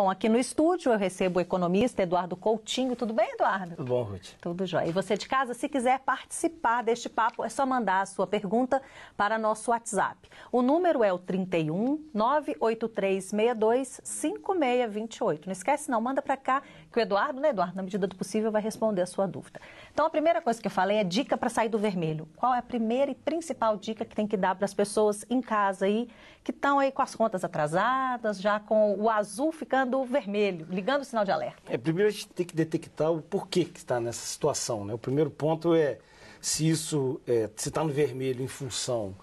Bom, aqui no estúdio. Eu recebo o economista Eduardo Coutinho. Tudo bem, Eduardo? Tudo bom, Ruth. Tudo jóia. E você de casa, se quiser participar deste papo, é só mandar a sua pergunta para nosso WhatsApp. O número é o 31 98362 5628. Não esquece não, manda para cá que o Eduardo, né, Eduardo, na medida do possível vai responder a sua dúvida. Então a primeira coisa que eu falei é dica para sair do vermelho. Qual é a primeira e principal dica que tem que dar para as pessoas em casa aí que estão aí com as contas atrasadas, já com o azul ficando ligando o vermelho, ligando o sinal de alerta? É, primeiro a gente tem que detectar o porquê que está nessa situação. Né? O primeiro ponto é se isso é, se está no vermelho em função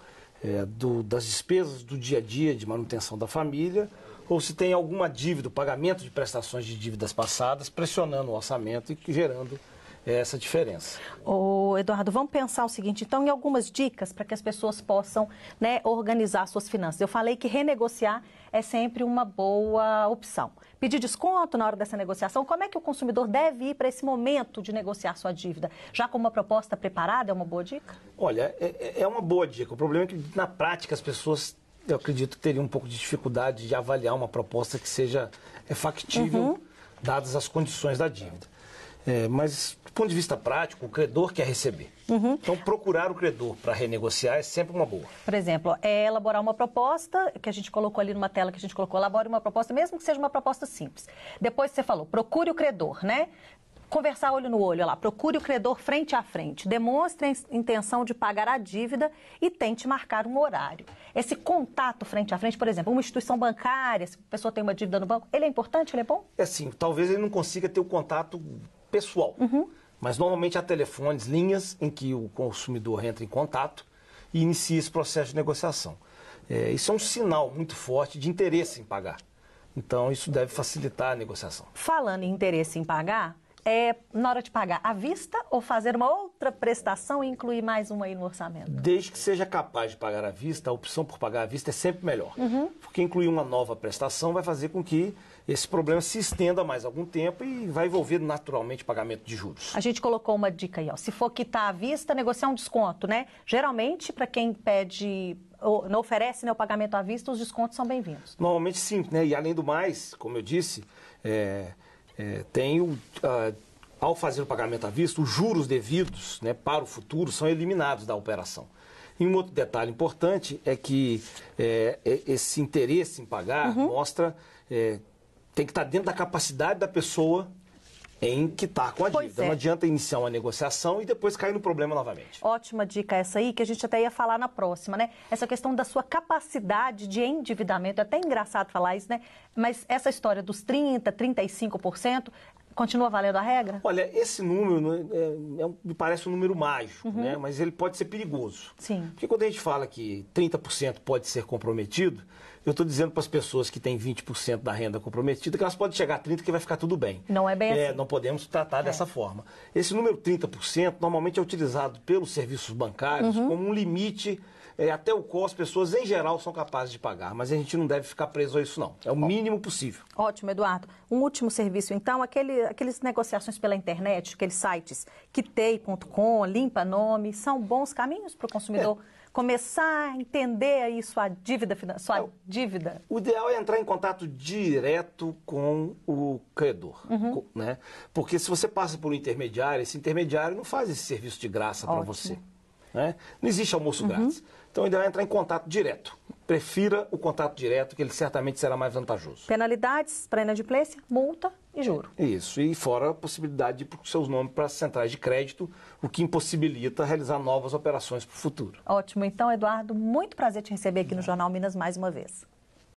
é, do, das despesas do dia a dia de manutenção da família ou se tem alguma dívida, o pagamento de prestações de dívidas passadas pressionando o orçamento e gerando é essa diferença. O Eduardo, vamos pensar o seguinte, então, em algumas dicas para que as pessoas possam né, organizar suas finanças. Eu falei que renegociar é sempre uma boa opção. Pedir desconto na hora dessa negociação, como é que o consumidor deve ir para esse momento de negociar sua dívida? Já com uma proposta preparada, é uma boa dica? Olha, é, é, é uma boa dica. O problema é que, na prática, as pessoas eu acredito teriam um pouco de dificuldade de avaliar uma proposta que seja é factível, uhum. dadas as condições da dívida. É, mas, do ponto de vista prático, o credor quer receber. Uhum. Então, procurar o credor para renegociar é sempre uma boa. Por exemplo, é elaborar uma proposta, que a gente colocou ali numa tela que a gente colocou, elabore uma proposta, mesmo que seja uma proposta simples. Depois você falou, procure o credor, né? conversar olho no olho, lá, procure o credor frente a frente, demonstre a intenção de pagar a dívida e tente marcar um horário. Esse contato frente a frente, por exemplo, uma instituição bancária, se a pessoa tem uma dívida no banco, ele é importante, ele é bom? É sim, talvez ele não consiga ter o contato pessoal. Uhum. Mas normalmente há telefones, linhas em que o consumidor entra em contato e inicia esse processo de negociação. É, isso é um sinal muito forte de interesse em pagar. Então, isso deve facilitar a negociação. Falando em interesse em pagar, é, na hora de pagar à vista ou fazer uma outra prestação e incluir mais uma aí no orçamento? Desde que seja capaz de pagar à vista, a opção por pagar à vista é sempre melhor. Uhum. Porque incluir uma nova prestação vai fazer com que esse problema se estenda mais algum tempo e vai envolver naturalmente pagamento de juros. A gente colocou uma dica aí, ó. Se for quitar à vista, negociar um desconto, né? Geralmente, para quem pede ou não oferece né, o pagamento à vista, os descontos são bem-vindos. Normalmente sim, né? E além do mais, como eu disse, é, é, tem o, ao fazer o pagamento à vista, os juros devidos né, para o futuro são eliminados da operação. E um outro detalhe importante é que é, é esse interesse em pagar uhum. mostra. É, tem que estar dentro da capacidade da pessoa em quitar tá com a pois dívida. É. Não adianta iniciar uma negociação e depois cair no problema novamente. Ótima dica essa aí, que a gente até ia falar na próxima, né? Essa questão da sua capacidade de endividamento. É até engraçado falar isso, né? Mas essa história dos 30%, 35%, Continua valendo a regra? Olha, esse número né, é, é, me parece um número mágico, uhum. né? mas ele pode ser perigoso. Sim. Porque quando a gente fala que 30% pode ser comprometido, eu estou dizendo para as pessoas que têm 20% da renda comprometida que elas podem chegar a 30% que vai ficar tudo bem. Não é bem é, assim. Não podemos tratar é. dessa forma. Esse número 30% normalmente é utilizado pelos serviços bancários uhum. como um limite é, até o qual as pessoas em geral são capazes de pagar, mas a gente não deve ficar preso a isso não. É o mínimo possível. Ótimo, Eduardo. Um último serviço então, aquele, aqueles negociações pela internet, aqueles sites quitei.com, limpa nome, são bons caminhos para o consumidor é começar a entender aí sua dívida financeira é, dívida? O ideal é entrar em contato direto com o credor, uhum. né? Porque se você passa por um intermediário, esse intermediário não faz esse serviço de graça para você. Né? Não existe almoço uhum. grátis. Então, ainda vai é entrar em contato direto. Prefira o contato direto, que ele certamente será mais vantajoso. Penalidades para inadimplência, multa e juro. Isso, e fora a possibilidade de ir seus nomes para as centrais de crédito, o que impossibilita realizar novas operações para o futuro. Ótimo. Então, Eduardo, muito prazer te receber aqui no Jornal Minas mais uma vez.